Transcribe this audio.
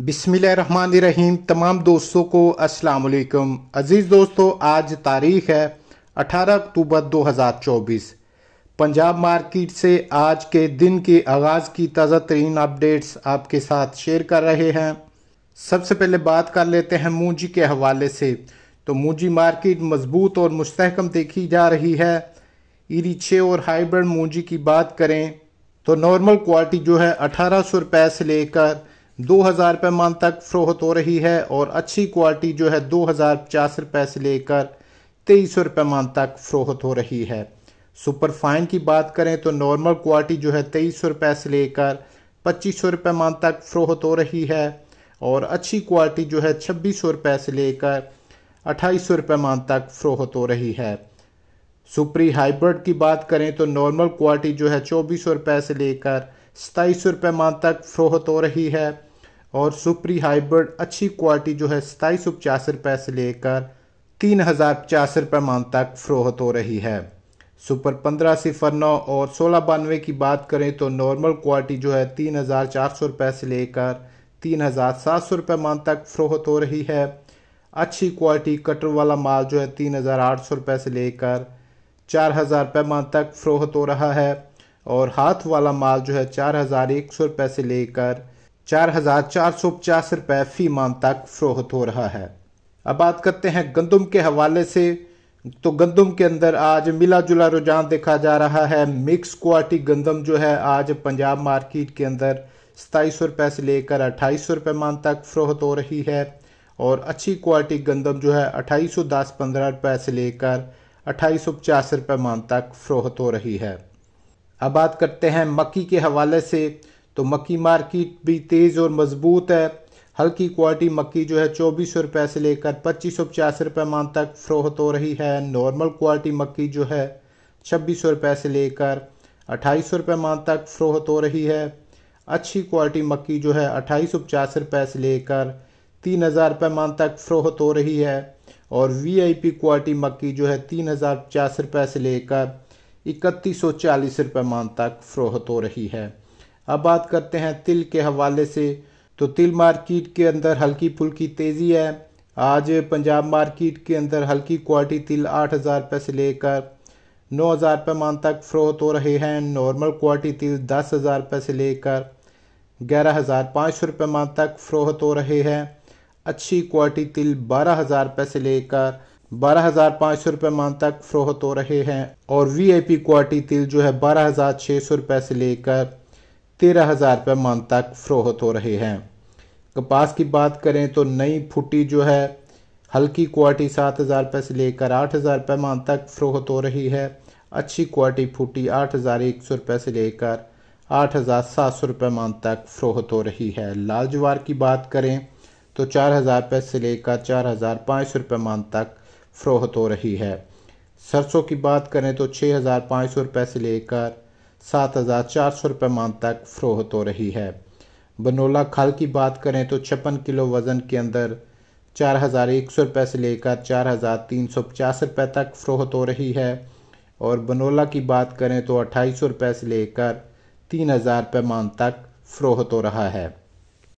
रहीम तमाम दोस्तों को अस्सलाम वालेकुम अज़ीज़ दोस्तों आज तारीख है 18 अक्टूबर 2024 पंजाब मार्केट से आज के दिन के आगाज़ की ताज़ा तरीन अपडेट्स आपके साथ शेयर कर रहे हैं सबसे पहले बात कर लेते हैं मूजी के हवाले से तो मूजी मार्केट मजबूत और मुस्तकम देखी जा रही है ईरीछे और हाइब्रिड मूजी की बात करें तो नॉर्मल क्वालिटी जो है अठारह सौ रुपये से लेकर दो हज़ार रुपये मान तक फ़रोहत हो रही है और अच्छी क्वालिटी जो है दो हज़ार पचास रुपये से लेकर तेईस सौ रुपये मान तक फ़रोहत हो रही है सुपर फाइन की बात करें तो नॉर्मल क्वालिटी जो है तेईस सौ रुपये से लेकर पच्चीस सौ रुपये मान तक फ़रोहत हो रही है और अच्छी क्वालिटी जो है छब्बीस सौ रुपये से लेकर अट्ठाईस सौ रुपये मान तक फ़रोहत हो रही है सुपरी हाइब्रिड की बात करें तो नॉर्मल क्वालिटी जो है चौबीस सौ रुपये से लेकर सताईस सौ रुपये मान तक फ़रोहत हो रही है और सुप्री हाइब्रिड अच्छी क्वालिटी जो है सताईस सौ पचास रुपए से लेकर तीन हज़ार पचास रुपये मान तक फ़रोहत हो रही है सुपर पंद्रह सिफर नौ और सोलह बानवे की बात करें तो नॉर्मल क्वालिटी जो है तीन हज़ार चार सौ रुपये से लेकर तीन हज़ार सात सौ रुपये मान तक फ़रोहत हो रही है अच्छी क्वालिटी कटर वाला माल जो है तीन हज़ार आठ सौ रुपये से लेकर चार हज़ार रुपये मान तक फ़रोहत हो रहा है और हाथ वाला माल जो है चार हज़ार एक सौ रुपये से लेकर चार हज़ार चार सौ पचास रुपए फ़ी मान तक फ़रोहत हो रहा है अब बात करते हैं गंदम के हवाले से तो गंदम के अंदर आज मिला जुला रुझान देखा जा रहा है मिक्स क्वालिटी गंदम जो है आज पंजाब मार्केट के अंदर सताईस सौ रुपए से लेकर अट्ठाईस सौ रुपए मान तक फ़रोहत हो रही है और अच्छी क्वालिटी गंदम जो है अट्ठाईस सौ दस पंद्रह रुपए से लेकर अट्ठाईस सौ पचास रुपये मान तक फ़रोहत हो रही है अब बात करते हैं मक्की के हवाले से तो मक्की मार्केट भी तेज़ और मजबूत है हल्की क्वालिटी मक्की जो है चौबीस सौ रुपये से लेकर पच्चीस सौ पचास रुपये मान तक फ़रोहत हो रही है नॉर्मल क्वालिटी मक्की जो है छब्बीस सौ रुपये से लेकर अट्ठाईस सौ रुपये मान तक फ़रोहत हो रही है अच्छी क्वालिटी मक्की जो है अट्ठाईस सौ पचास रुपये से लेकर तीन हज़ार रुपये मान तक फ़रोहत हो रही है और वी आई पी क्वालिटी मक्की जो है तीन हज़ार पचास रुपये से लेकर इकतीस सौ चालीस रुपये मान तक फ़रोहत हो रही है अब बात करते हैं तिल के हवाले से तो तिल मार्केट के अंदर हल्की फुल्की तेज़ी है आज पंजाब मार्केट के अंदर हल्की क्वालिटी तिल आठ हज़ार रुपये से लेकर नौ हज़ार रुपये मान तक फ्रोत हो रहे हैं नॉर्मल क्वालिटी तिल दस हज़ार रुपये से लेकर ग्यारह हज़ार पाँच सौ रुपये मान तक फ़रोहत हो रहे हैं अच्छी क्वालिटी तिल बारह हज़ार रुपये से लेकर बारह हज़ार पाँच सौ रुपये मान तक फ़रोहत हो रहे हैं और वी आई पी क्वालिटी तिल जो है बारह हज़ार छः सौ रुपये से लेकर तेरह हज़ार रुपये मान तक फरोहत हो रहे हैं कपास की बात करें तो नई फुटी जो है हल्की क्वालिटी सात हज़ार रुपये से लेकर आठ हज़ार रुपये मान तक फरोहत हो रही है अच्छी क्वालिटी फुटी आठ हज़ार एक सौ रुपये से लेकर आठ हज़ार सात सौ रुपये मान तक फरोहत हो रही है लाल जवार की बात करें तो चार हज़ार रुपये से लेकर चार हज़ार पाँच सौ रुपये मान तक फरोहत हो रही है सरसों की बात करें तो छः हज़ार पाँच सौ रुपये से लेकर सात हज़ार चार सौ रुपये मान तक फरोहत हो रही है बनोला खल की बात करें तो छप्पन किलो वज़न के अंदर चार हज़ार एक सौ रुपये से लेकर चार हज़ार तीन सौ पचास रुपये तक फरोहत हो रही है और बनोला की बात करें तो अट्ठाईस सौ रुपये से लेकर तीन हज़ार रुपये मान तक फरोहत हो रहा है